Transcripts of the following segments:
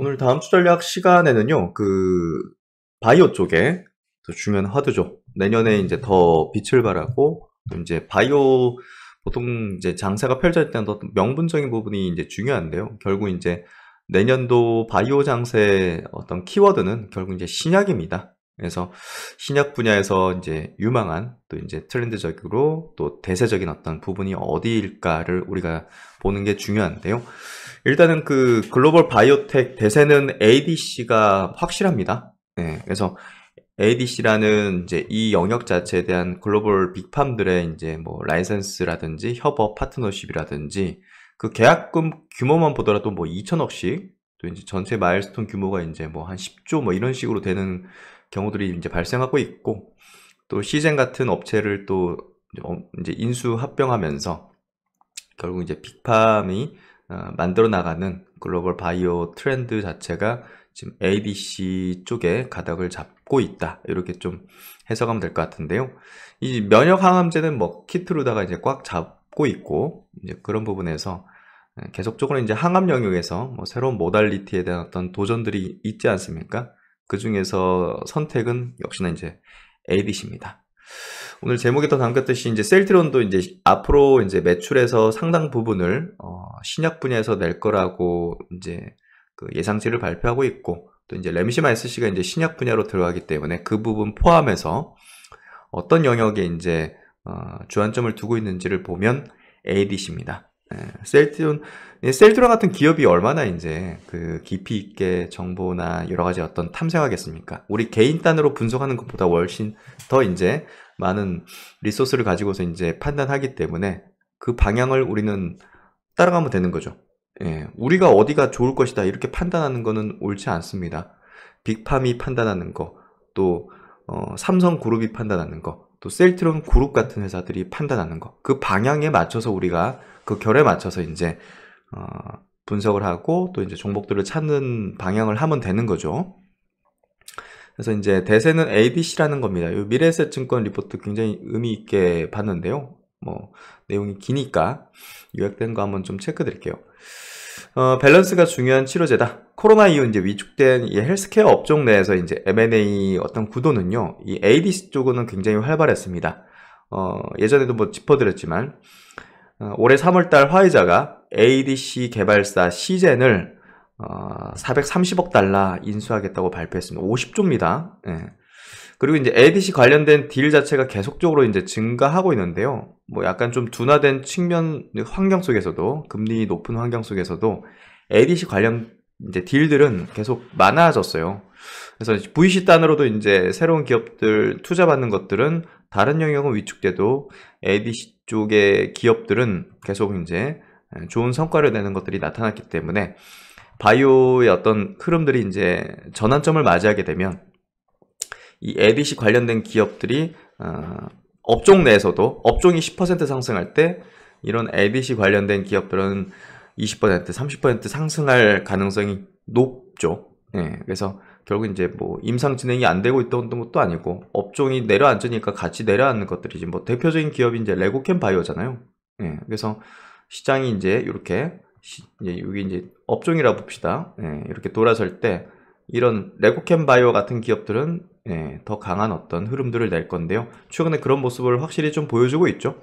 오늘 다음 주 전략 시간에는요, 그, 바이오 쪽에 더 중요한 화두죠. 내년에 이제 더 빛을 발하고, 이제 바이오, 보통 이제 장사가 펼쳐질 때는 더 명분적인 부분이 이제 중요한데요. 결국 이제 내년도 바이오 장세 어떤 키워드는 결국 이제 신약입니다. 그래서 신약 분야에서 이제 유망한 또 이제 트렌드적으로 또 대세적인 어떤 부분이 어디일까를 우리가 보는 게 중요한데요. 일단은 그 글로벌 바이오텍 대세는 ADC가 확실합니다. 네, 그래서 ADC라는 이제 이 영역 자체에 대한 글로벌 빅팜들의 이제 뭐 라이센스라든지 협업 파트너십이라든지 그 계약금 규모만 보더라도 뭐 2천억씩 또 이제 전체 마일스톤 규모가 이제 뭐 한 10조 뭐 이런 식으로 되는 경우들이 이제 발생하고 있고 또 시젠 같은 업체를 또 이제 인수 합병하면서 결국 이제 빅팜이 어, 만들어 나가는 글로벌 바이오 트렌드 자체가 지금 ABC 쪽에 가닥을 잡고 있다. 이렇게 좀 해석하면 될 것 같은데요. 이 면역 항암제는 뭐 키트루다가 이제 꽉 잡고 있고 이제 그런 부분에서 예, 계속적으로 이제 항암 영역에서 뭐 새로운 모달리티에 대한 어떤 도전들이 있지 않습니까? 그 중에서 선택은 역시나 이제 ABC입니다. 오늘 제목에도 담겼듯이 이제 셀트론도 이제 앞으로 이제 매출에서 상당 부분을 어, 신약 분야에서 낼 거라고 이제 그 예상치를 발표하고 있고 또 이제 램시마 SC가 이제 신약 분야로 들어가기 때문에 그 부분 포함해서 어떤 영역에 이제 어, 주안점을 두고 있는지를 보면 ADC입니다. 셀트론, 예, 셀트론 예, 같은 기업이 얼마나 이제 그 깊이 있게 정보나 여러 가지 어떤 탐색하겠습니까? 우리 개인 단으로 분석하는 것보다 훨씬 더 이제 많은 리소스를 가지고서 이제 판단하기 때문에 그 방향을 우리는 따라가면 되는 거죠. 예, 우리가 어디가 좋을 것이다 이렇게 판단하는 거는 옳지 않습니다. 빅팜이 판단하는 거, 또 어, 삼성그룹이 판단하는 거, 또 셀트론 그룹 같은 회사들이 판단하는 거. 그 방향에 맞춰서 우리가 그 결에 맞춰서 이제 어, 분석을 하고 또 이제 종목들을 찾는 방향을 하면 되는 거죠. 그래서 이제 대세는 a b c 라는 겁니다. 이 미래에셋증권 리포트 굉장히 의미 있게 봤는데요. 뭐 내용이 기니까 요약된 거 한번 좀 체크 드릴게요. 어, 밸런스가 중요한 치료제다. 코로나 이후 이제 위축된 이 헬스케어 업종 내에서 이제 M&A 어떤 구도는요, 이 ADC 쪽은 굉장히 활발했습니다. 어, 예전에도 뭐 짚어드렸지만, 어, 올해 3월달 화이자가 ADC 개발사 시젠을 어, 430억 달러 인수하겠다고 발표했습니다. 50조입니다. 예. 그리고 이제 에딧이 관련된 딜 자체가 계속적으로 이제 증가하고 있는데요. 뭐 약간 좀 둔화된 측면 환경 속에서도 금리 높은 환경 속에서도 에딧이 관련 이제 딜들은 계속 많아졌어요. 그래서 VC 단으로도 이제 새로운 기업들 투자받는 것들은 다른 영역은 위축돼도 에디시 쪽의 기업들은 계속 이제 좋은 성과를 내는 것들이 나타났기 때문에 바이오의 어떤 흐름들이 이제 전환점을 맞이하게 되면 이 ABC 관련된 기업들이 어, 업종 내에서도 업종이 10% 상승할 때 이런 ABC 관련된 기업들은 20% 30% 상승할 가능성이 높죠. 예, 그래서 결국 이제 뭐 임상 진행이 안 되고 있던 것도 아니고 업종이 내려앉으니까 같이 내려앉는 것들이지 뭐 대표적인 기업이 이제 레고캠 바이오잖아요. 예, 그래서 시장이 이제 이렇게 시, 이제 여기 이제 업종이라 봅시다. 예, 이렇게 돌아설 때 이런 레고캠 바이오 같은 기업들은 예, 더 강한 어떤 흐름들을 낼 건데요. 최근에 그런 모습을 확실히 좀 보여주고 있죠.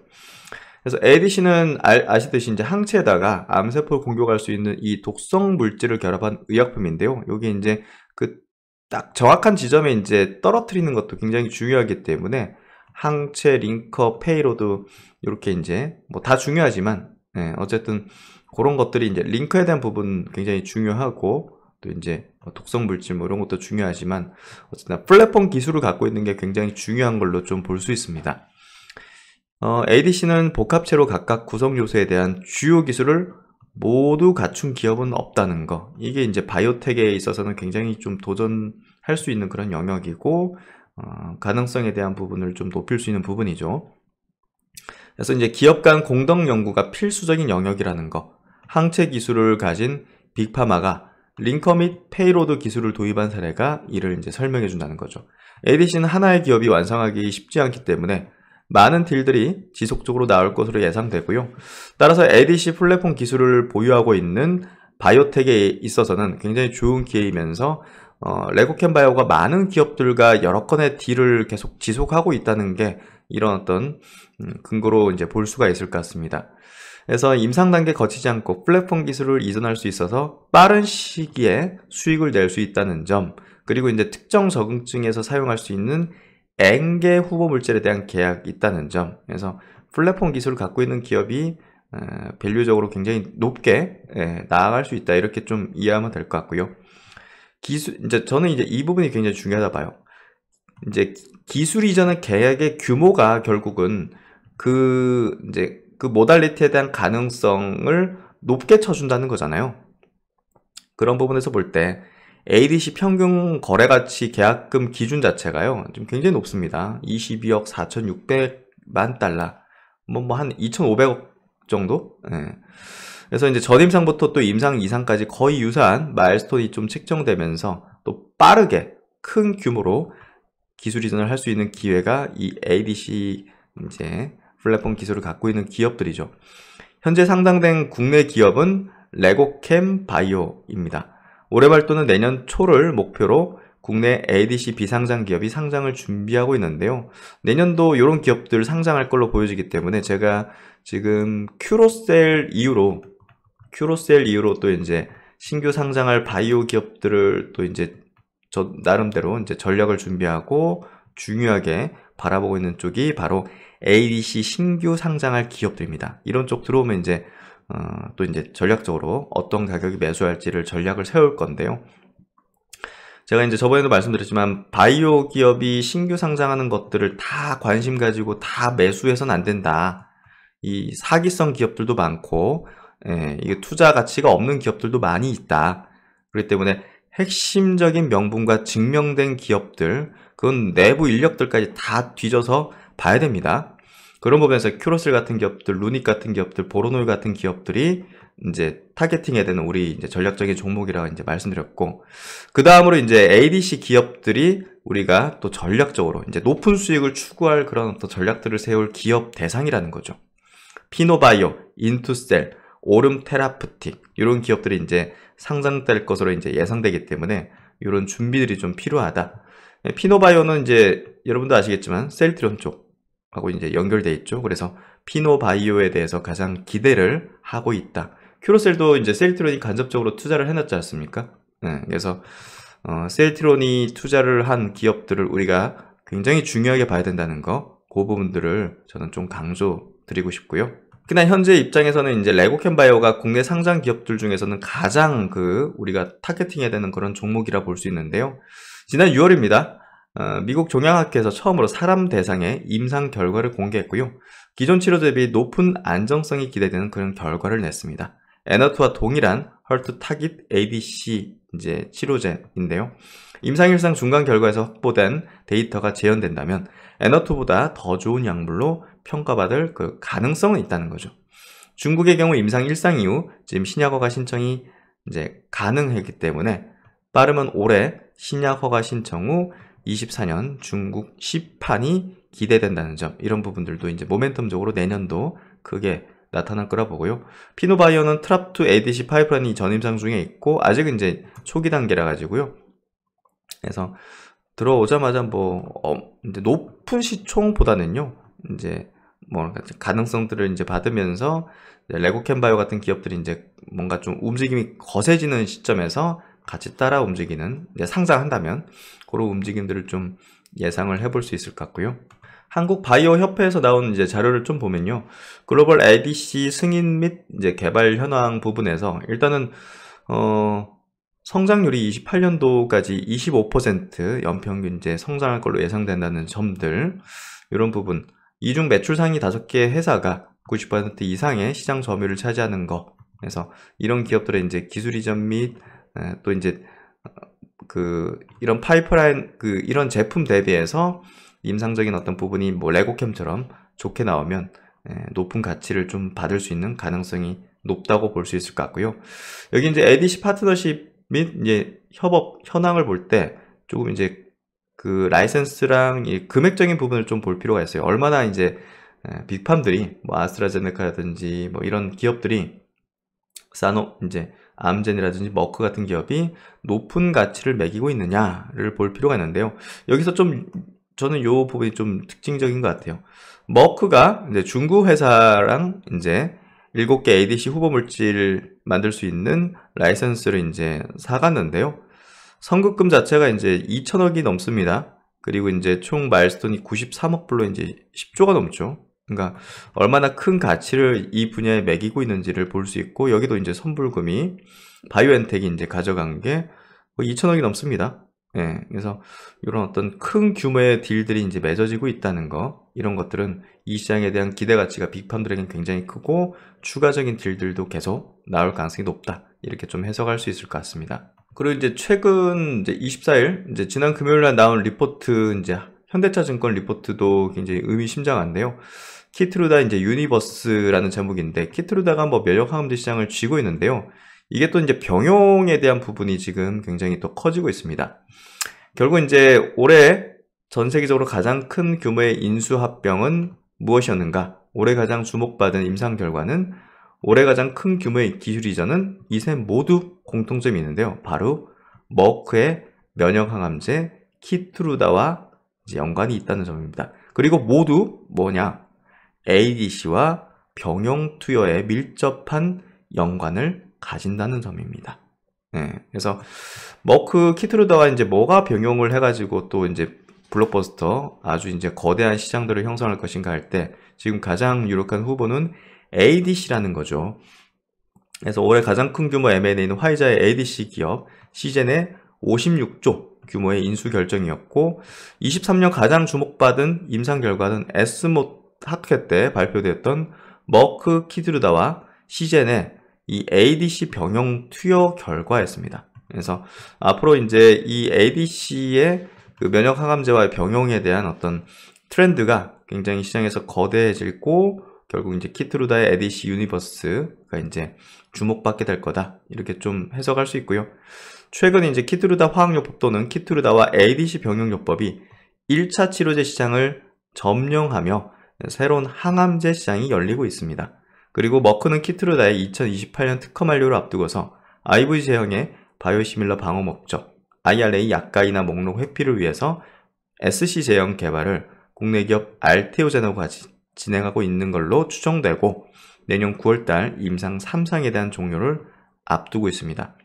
그래서 ADC는 아, 시듯이 이제 항체에다가 암세포를 공격할 수 있는 이 독성 물질을 결합한 의약품인데요. 여기 이제 그 딱 정확한 지점에 이제 떨어뜨리는 것도 굉장히 중요하기 때문에 항체, 링커, 페이로드 이렇게 이제 뭐 다 중요하지만 예, 어쨌든 그런 것들이 이제 링크에 대한 부분 굉장히 중요하고 또 이제 뭐 독성 물질 뭐 이런 것도 중요하지만 어쨌든 플랫폼 기술을 갖고 있는 게 굉장히 중요한 걸로 좀 볼 수 있습니다. 어, ADC는 복합체로 각각 구성 요소에 대한 주요 기술을 모두 갖춘 기업은 없다는 거. 이게 이제 바이오텍에 있어서는 굉장히 좀 도전할 수 있는 그런 영역이고 어, 가능성에 대한 부분을 좀 높일 수 있는 부분이죠. 그래서 이제 기업 간 공동 연구가 필수적인 영역이라는 거. 항체 기술을 가진 빅파마가 링커 및 페이로드 기술을 도입한 사례가 이를 이제 설명해 준다는 거죠. ADC는 하나의 기업이 완성하기 쉽지 않기 때문에 많은 딜들이 지속적으로 나올 것으로 예상되고요. 따라서 ADC 플랫폼 기술을 보유하고 있는 바이오텍에 있어서는 굉장히 좋은 기회이면서 어, 레고캠 바이오가 많은 기업들과 여러 건의 딜을 계속 지속하고 있다는 게 이런 어떤 음, 근거로 이제 볼 수가 있을 것 같습니다. 그래서 임상 단계 거치지 않고 플랫폼 기술을 이전할 수 있어서 빠른 시기에 수익을 낼 수 있다는 점, 그리고 이제 특정 적응증에서 사용할 수 있는 N개 후보 물질에 대한 계약이 있다는 점. 그래서 플랫폼 기술을 갖고 있는 기업이 밸류적으로 굉장히 높게 나아갈 수 있다. 이렇게 좀 이해하면 될 것 같고요. 기술 이제 저는 이제 이 부분이 굉장히 중요하다 봐요. 이제 기술 이전의 계약의 규모가 결국은 그 이제 그 모달리티에 대한 가능성을 높게 쳐준다는 거잖아요. 그런 부분에서 볼 때 ADC 평균 거래 가치 계약금 기준 자체가요. 좀 굉장히 높습니다. 22억 4,600만 달러. 뭐뭐 한 2,500억 정도? 네. 그래서 이제 전임상부터 또 임상 이상까지 거의 유사한 마일스톤이 좀 책정되면서 또 빠르게 큰 규모로 기술 이전을 할 수 있는 기회가 이 ADC 이제 플랫폼 기술을 갖고 있는 기업들이죠. 현재 상장된 국내 기업은 레고캠 바이오입니다. 올해 말또는 내년 초를 목표로 국내 ADC 비상장 기업이 상장을 준비하고 있는데요. 내년도 이런 기업들 상장할 걸로 보여지기 때문에 제가 지금 큐로셀 이후로 큐로셀 이후로 또 이제 신규 상장할 바이오 기업들을 또 이제 저 나름대로 이제 전략을 준비하고 중요하게 바라보고 있는 쪽이 바로 ADC 신규 상장할 기업들입니다. 이런 쪽 들어오면 이제 어, 또 이제 전략적으로 어떤 가격에 매수할지를 전략을 세울 건데요. 제가 이제 저번에도 말씀드렸지만 바이오 기업이 신규 상장하는 것들을 다 관심 가지고 다 매수해서는 안 된다. 이 사기성 기업들도 많고 예, 이게 투자 가치가 없는 기업들도 많이 있다. 그렇기 때문에 핵심적인 명분과 증명된 기업들, 그건 내부 인력들까지 다 뒤져서 봐야 됩니다. 그런 부분에서 큐러셀 같은 기업들, 루닉 같은 기업들, 보로놀 같은 기업들이 이제 타겟팅해야 되는 우리 이제 전략적인 종목이라고 이제 말씀드렸고 그 다음으로 이제 ADC 기업들이 우리가 또 전략적으로 이제 높은 수익을 추구할 그런 어떤 전략들을 세울 기업 대상이라는 거죠. 피노바이오, 인투셀, 오름테라프틱 이런 기업들이 이제 상장될 것으로 이제 예상되기 때문에 이런 준비들이 좀 필요하다. 예, 피노바이오는 이제 여러분도 아시겠지만 셀트리쪽 하고 이제 연결돼 있죠. 그래서 피노바이오에 대해서 가장 기대를 하고 있다. 큐로셀도 이제 셀트론이 간접적으로 투자를 해놨지 않습니까? 네, 그래서 어, 셀트론이 투자를 한 기업들을 우리가 굉장히 중요하게 봐야 된다는 거, 그 부분들을 저는 좀 강조 드리고 싶고요. 그날 현재 입장에서는 이제 레고캔바이오가 국내 상장 기업들 중에서는 가장 그 우리가 타겟팅해야 되는 그런 종목이라 볼 수 있는데요. 지난 6월입니다. 어, 미국 종양학회에서 처음으로 사람 대상의 임상 결과를 공개했고요. 기존 치료 대비 높은 안정성이 기대되는 그런 결과를 냈습니다. 에너트와 동일한 헐트 타깃 ADC 이제 치료제인데요. 임상일상 중간 결과에서 확보된 데이터가 재현된다면 에너트보다 더 좋은 약물로 평가받을 그 가능성은 있다는 거죠. 중국의 경우 임상 일상 이후 지금 신약 허가 신청이 이제 가능했기 때문에 빠르면 올해 신약 허가 신청 후 2024년 중국 시판이 기대된다는 점 이런 부분들도 이제 모멘텀적으로 내년도 크게 나타날 거라 보고요. 피노바이오는 트랍2 ADC 파이프라인이 전임상 중에 있고 아직 이제 초기 단계라 가지고요. 그래서 들어오자마자 뭐 어, 이제 높은 시총보다는요. 이제 뭐 가능성들을 이제 받으면서 레고캔바이오 같은 기업들이 이제 뭔가 좀 움직임이 거세지는 시점에서 같이 따라 움직이는 상장한다면 그런 움직임들을 좀 예상을 해볼 수 있을 것 같고요. 한국 바이오 협회에서 나온 이제 자료를 좀 보면요. 글로벌 ADC 승인 및 이제 개발 현황 부분에서 일단은 어 성장률이 28년도까지 25% 연평균 이제 성장할 걸로 예상된다는 점들 이런 부분 이중 매출 상위 5개 회사가 90% 이상의 시장 점유를 차지하는 것 그래서 이런 기업들의 이제 기술 이전 및 예, 또 이제 그 이런 파이프라인 그 이런 제품 대비해서 임상적인 어떤 부분이 뭐 레고캠처럼 좋게 나오면 예, 높은 가치를 좀 받을 수 있는 가능성이 높다고 볼 수 있을 것 같고요. 여기 이제 ADC 파트너십 및 이제 협업 현황을 볼 때 조금 이제 그 라이센스랑 이 금액적인 부분을 좀 볼 필요가 있어요. 얼마나 이제 예, 빅팜들이 뭐 아스트라제네카라든지 뭐 이런 기업들이 사노 이제 암젠이라든지 머크 같은 기업이 높은 가치를 매기고 있느냐를 볼 필요가 있는데요. 여기서 좀 저는 요 부분이 좀 특징적인 것 같아요. 머크가 이제 중국 회사랑 이제 7개 ADC 후보 물질 만들 수 있는 라이선스를 이제 사갔는데요. 선급금 자체가 이제 2천억이 넘습니다. 그리고 이제 총 마일스톤이 93억 불로 이제 10조가 넘죠. 그러니까 얼마나 큰 가치를 이 분야에 매기고 있는지를 볼 수 있고 여기도 이제 선불금이 바이오엔텍이 이제 가져간 게 2천억이 넘습니다. 예, 그래서 이런 어떤 큰 규모의 딜들이 이제 맺어지고 있다는 거 이런 것들은 이 시장에 대한 기대 가치가 빅팜들에겐 굉장히 크고 추가적인 딜들도 계속 나올 가능성이 높다 이렇게 좀 해석할 수 있을 것 같습니다. 그리고 이제 최근 이제 24일 이제 지난 금요일 날 나온 리포트 이제 현대차증권 리포트도 굉장히 의미심장한데요. 키트루다 이제 유니버스라는 제목인데 키트루다가 뭐 면역항암제 시장을 쥐고 있는데요. 이게 또 이제 병용에 대한 부분이 지금 굉장히 더 커지고 있습니다. 결국 이제 올해 전 세계적으로 가장 큰 규모의 인수합병은 무엇이었는가? 올해 가장 주목받은 임상 결과는 올해 가장 큰 규모의 기술 이전은 이셋 모두 공통점이 있는데요. 바로 머크의 면역항암제 키트루다와 연관이 있다는 점입니다. 그리고 모두 뭐냐? ADC와 병용 투여에 밀접한 연관을 가진다는 점입니다. 네, 그래서 머크 뭐 그 키트루다가 이제 뭐가 병용을 해가지고 또 이제 블록버스터 아주 이제 거대한 시장들을 형성할 것인가 할 때 지금 가장 유력한 후보는 ADC라는 거죠. 그래서 올해 가장 큰 규모 M&A는 화이자의 ADC 기업 시젠의 56조 규모의 인수 결정이었고 23년 가장 주목받은 임상 결과는 에스모 학회 때 발표되었던 머크 키드루다와 시젠의 이 ADC 병영 투여 결과였습니다. 그래서 앞으로 이제 이 ADC의 그 면역 항암제와의 병용에 대한 어떤 트렌드가 굉장히 시장에서 거대해지고 결국 이제 키트루다의 ADC 유니버스가 이제 주목받게 될 거다 이렇게 좀 해석할 수 있고요. 최근 이제 키트르다 화학요법 또는 키트르다와 ADC 병용요법이 1차 치료제 시장을 점령하며 새로운 항암제 시장이 열리고 있습니다. 그리고 머크는 키트르다의 2028년 특허 만료를 앞두고서 IV 제형의 바이오시밀러 방어 목적, IRA 약가이나 목록 회피를 위해서 SC 제형 개발을 국내 기업 알테오제너가 진행하고 있는 걸로 추정되고 내년 9월달 임상 3상에 대한 종료를 앞두고 있습니다.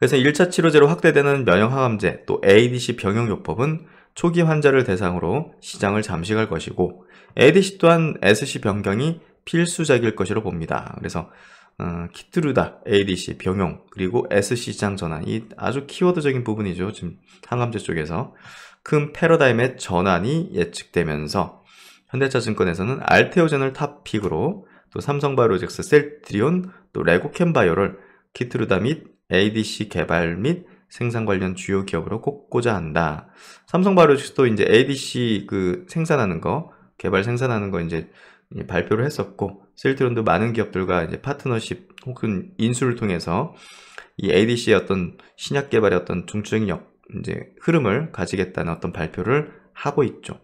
그래서 1차 치료제로 확대되는 면역항암제 또 ADC 병용요법은 초기 환자를 대상으로 시장을 잠식할 것이고 ADC 또한 SC 변경이 필수작일 것으로 봅니다. 그래서 어, 키트루다, ADC, 병용, 그리고 SC장 전환이 아주 키워드적인 부분이죠. 지금 항암제 쪽에서 큰 패러다임의 전환이 예측되면서 현대차증권에서는 알테오젠을 탑픽으로 또 삼성바이오로직스 셀트리온, 또 레고캠바이오를 키트루다 및 ADC 개발 및 생산 관련 주요 기업으로 꼽고자 한다. 삼성바이오직스도 이제 ADC 그 생산하는 거, 개발 생산하는 거 이제 발표를 했었고, 실트론도 많은 기업들과 이제 파트너십 혹은 인수를 통해서 이 ADC의 어떤 신약 개발의 어떤 중추적인 역, 이제 흐름을 가지겠다는 어떤 발표를 하고 있죠.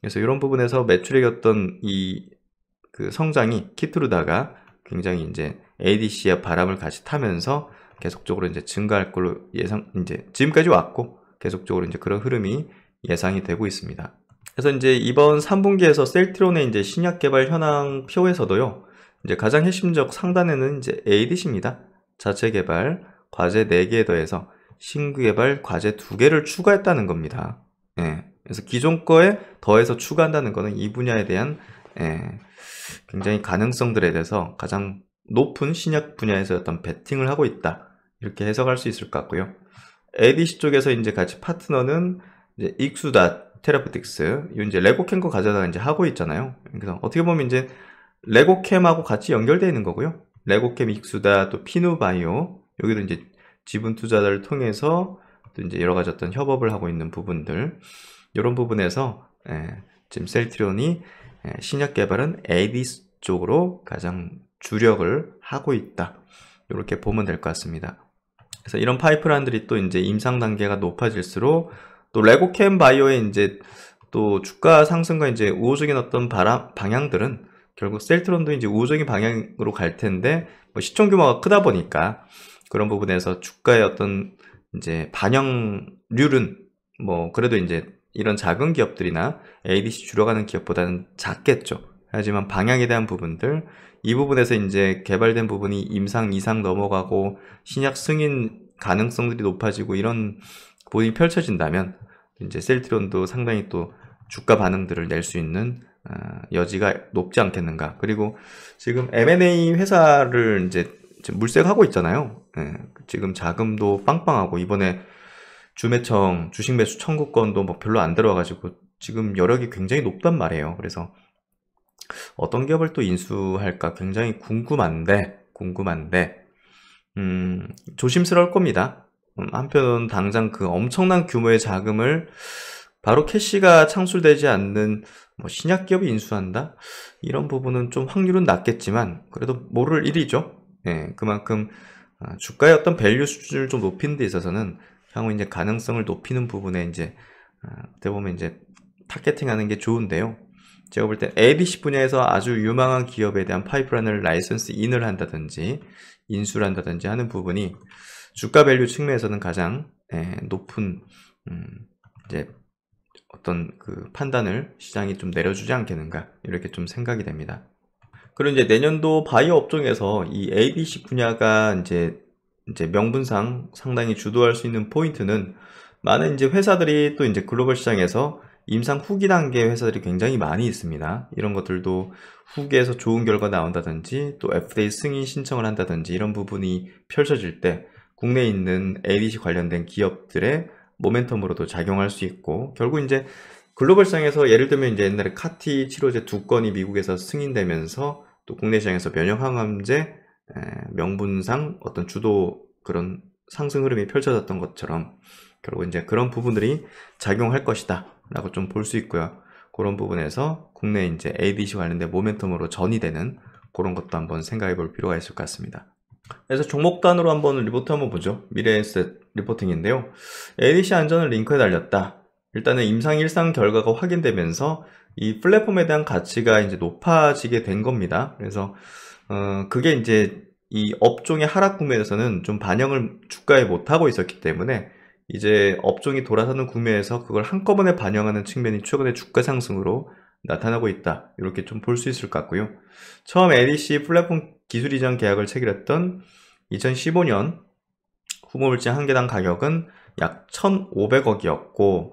그래서 이런 부분에서 매출액 어떤 이그 성장이 키트루다가 굉장히 이제 ADC의 바람을 같이 타면서 계속적으로 이제 증가할 걸로 예상 이제 지금까지 왔고 계속적으로 이제 그런 흐름이 예상이 되고 있습니다. 그래서 이제 이번 3분기에서 셀트론의 이제 신약 개발 현황 표에서도요. 이제 가장 핵심적 상단에는 이제 ADC입니다. 자체 개발 과제 4개에 더해서 신규 개발 과제 2개를 추가했다는 겁니다. 예. 그래서 기존 거에 더해서 추가한다는 것은 이 분야에 대한 예, 굉장히 가능성들에 대해서 가장 높은 신약 분야에서 어떤 베팅을 하고 있다. 이렇게 해석할 수 있을 것 같고요. ABC 쪽에서 이제 같이 파트너는 이제 익수다 테라프틱스, 이제 레고캠거 가져다가 이제 하고 있잖아요. 그래서 어떻게 보면 이제 레고캠하고 같이 연결되어 있는 거고요. 레고캠 익수다, 또 피누바이오, 여기도 이제 지분 투자를 통해서 또 이제 여러 가지 어떤 협업을 하고 있는 부분들, 이런 부분에서 예, 지금 셀트리온이 예, 신약 개발은 ABC 쪽으로 가장 주력을 하고 있다. 이렇게 보면 될 것 같습니다. 그래서 이런 파이프라인들이 또 이제 임상 단계가 높아질수록 또 레고캠 바이오의 이제 또 주가 상승과 이제 우호적인 어떤 바람, 방향들은 결국 셀트론도 이제 우호적인 방향으로 갈 텐데 뭐 시총 규모가 크다 보니까 그런 부분에서 주가의 어떤 이제 반영률은 뭐 그래도 이제 이런 작은 기업들이나 ADC 줄여가는 기업보다는 작겠죠. 하지만 방향에 대한 부분들 이 부분에서 이제 개발된 부분이 임상 이상 넘어가고 신약 승인 가능성들이 높아지고 이런 부분이 펼쳐진다면 이제 셀트론도 상당히 또 주가 반응들을 낼 수 있는 어, 여지가 높지 않겠는가. 그리고 지금 M&A 회사를 이제 물색하고 있잖아요. 예, 지금 자금도 빵빵하고 이번에 주매청 주식 매수 청구권도 뭐 별로 안 들어와가지고 지금 여력이 굉장히 높단 말이에요. 그래서 어떤 기업을 또 인수할까 굉장히 궁금한데 궁금한데 음, 조심스러울 겁니다. 음, 한편 은 당장 그 엄청난 규모의 자금을 바로 캐시가 창출되지 않는 뭐 신약 기업이 인수한다 이런 부분은 좀 확률은 낮겠지만 그래도 모를 일이죠. 예, 그만큼 아, 주가의 어떤 밸류 수준을 좀 높이는 데 있어서는 향후 이제 가능성을 높이는 부분에 이제 아, 어떻게 보면 이제 타겟팅하는 게 좋은데요. 제가 볼 때 ABC 분야에서 아주 유망한 기업에 대한 파이프라인을 라이선스 인을 한다든지 인수를 한다든지 하는 부분이 주가 밸류 측면에서는 가장 예, 높은 음, 이제 어떤 그 판단을 시장이 좀 내려주지 않겠는가 이렇게 좀 생각이 됩니다. 그리고 이제 내년도 바이오 업종에서 이 ABC 분야가 이제 이제 명분상 상당히 주도할 수 있는 포인트는 많은 이제 회사들이 또 이제 글로벌 시장에서 임상 후기 단계 회사들이 굉장히 많이 있습니다. 이런 것들도 후기에서 좋은 결과 나온다든지 또 FDA 승인 신청을 한다든지 이런 부분이 펼쳐질 때 국내에 있는 ADC 관련된 기업들의 모멘텀으로도 작용할 수 있고 결국 이제 글로벌상에서 예를 들면 이제 옛날에 카티 치료제 두 건이 미국에서 승인되면서 또 국내 시장에서 면역항암제 명분상 어떤 주도 그런 상승 흐름이 펼쳐졌던 것처럼 결국 이제 그런 부분들이 작용할 것이다 라고 좀 볼 수 있고요 그런 부분에서 국내 이제 ADC 관련된 모멘텀으로 전이 되는 그런 것도 한번 생각해 볼 필요가 있을 것 같습니다 그래서 종목 단으로 한번 리포트 한번 보죠 미래에셋 리포팅인데요 ADC 안전을 링크에 달렸다 일단은 임상 일상 결과가 확인되면서 이 플랫폼에 대한 가치가 이제 높아지게 된 겁니다. 그래서 어 그게 이제 이 업종의 하락 구매에서는좀 반영을 주가에 못 하고 있었기 때문에 이제 업종이 돌아서는 구매에서 그걸 한꺼번에 반영하는 측면이 최근의 주가 상승으로 나타나고 있다. 이렇게 좀 볼 수 있을 것 같고요. 처음 LEC 플랫폼 기술 이전 계약을 체결했던 2015년 후보물질 한 개당 가격은 약 1,500억이었고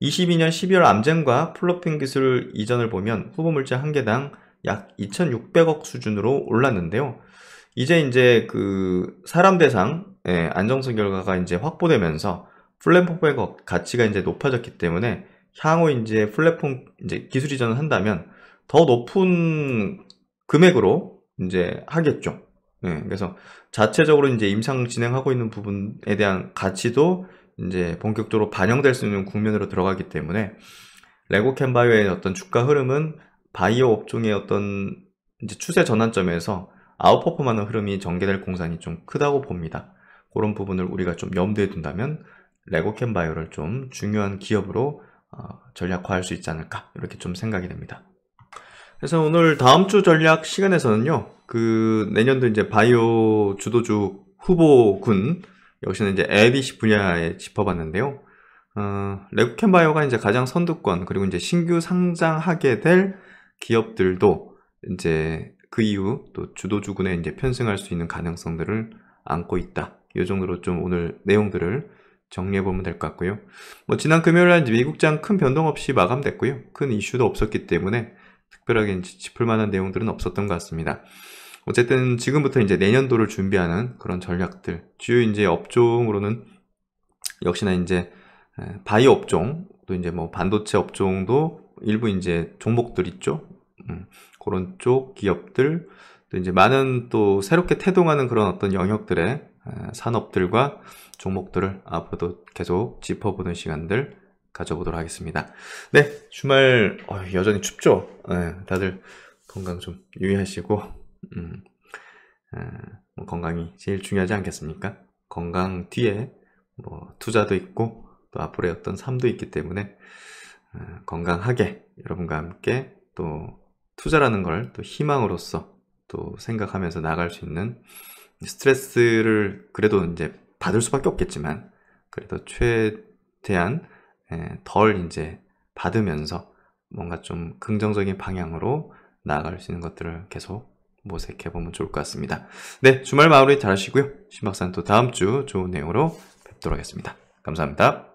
22년 12월 암젠과 플로핑 기술 이전을 보면 후보물질 한 개당 약 2,600억 수준으로 올랐는데요. 이제 이제 그 사람 대상 예, 안정성 결과가 이제 확보되면서 플랫폼의 가치가 이제 높아졌기 때문에 향후 이제 플랫폼 이제 기술 이전을 한다면 더 높은 금액으로 이제 하겠죠. 예, 그래서 자체적으로 이제 임상 진행하고 있는 부분에 대한 가치도 이제 본격적으로 반영될 수 있는 국면으로 들어가기 때문에 레고 캔바이오의 어떤 주가 흐름은 바이오 업종의 어떤 추세 전환점에서 아웃퍼폼하는 흐름이 전개될 공산이 좀 크다고 봅니다. 그런 부분을 우리가 좀 염두에 둔다면 레고캔 바이오를 좀 중요한 기업으로 어, 전략화할 수 있지 않을까 이렇게 좀 생각이 됩니다. 그래서 오늘 다음 주 전략 시간에서는요. 그 내년도 이제 바이오 주도주 후보군 역시는 이제 ADC 분야에 짚어봤는데요. 어, 레고캔 바이오가 이제 가장 선두권 그리고 이제 신규 상장하게 될 기업들도 이제 그 이후 또 주도주군에 이제 편승할 수 있는 가능성들을 안고 있다. 이 정도로 좀 오늘 내용들을 정리해보면 될 것 같고요. 뭐 지난 금요일날 미국장 큰 변동 없이 마감됐고요. 큰 이슈도 없었기 때문에 특별하게 짚을 만한 내용들은 없었던 것 같습니다. 어쨌든 지금부터 이제 내년도를 준비하는 그런 전략들 주요 이제 업종으로는 역시나 이제 바이 업종 또 이제 뭐 반도체 업종도 일부 이제 종목들 있죠. 음, 그런 쪽 기업들 또 이제 많은 또 새롭게 태동하는 그런 어떤 영역들에 산업들과 종목들을 앞으로도 계속 짚어보는 시간들 가져보도록 하겠습니다. 네, 주말 어, 여전히 춥죠? 네, 다들 건강 좀 유의하시고 음, 어, 건강이 제일 중요하지 않겠습니까? 건강 뒤에 뭐 투자도 있고 또 앞으로의 어떤 삶도 있기 때문에 어, 건강하게 여러분과 함께 또 투자라는 걸 또 희망으로서 또 생각하면서 나갈 수 있는 스트레스를 그래도 이제 받을 수밖에 없겠지만 그래도 최대한 예, 덜 이제 받으면서 뭔가 좀 긍정적인 방향으로 나아갈 수 있는 것들을 계속 모색해 보면 좋을 것 같습니다. 네, 주말 마무리 잘 하시고요. 신박사는 또 다음 주 좋은 내용으로 뵙도록 하겠습니다. 감사합니다.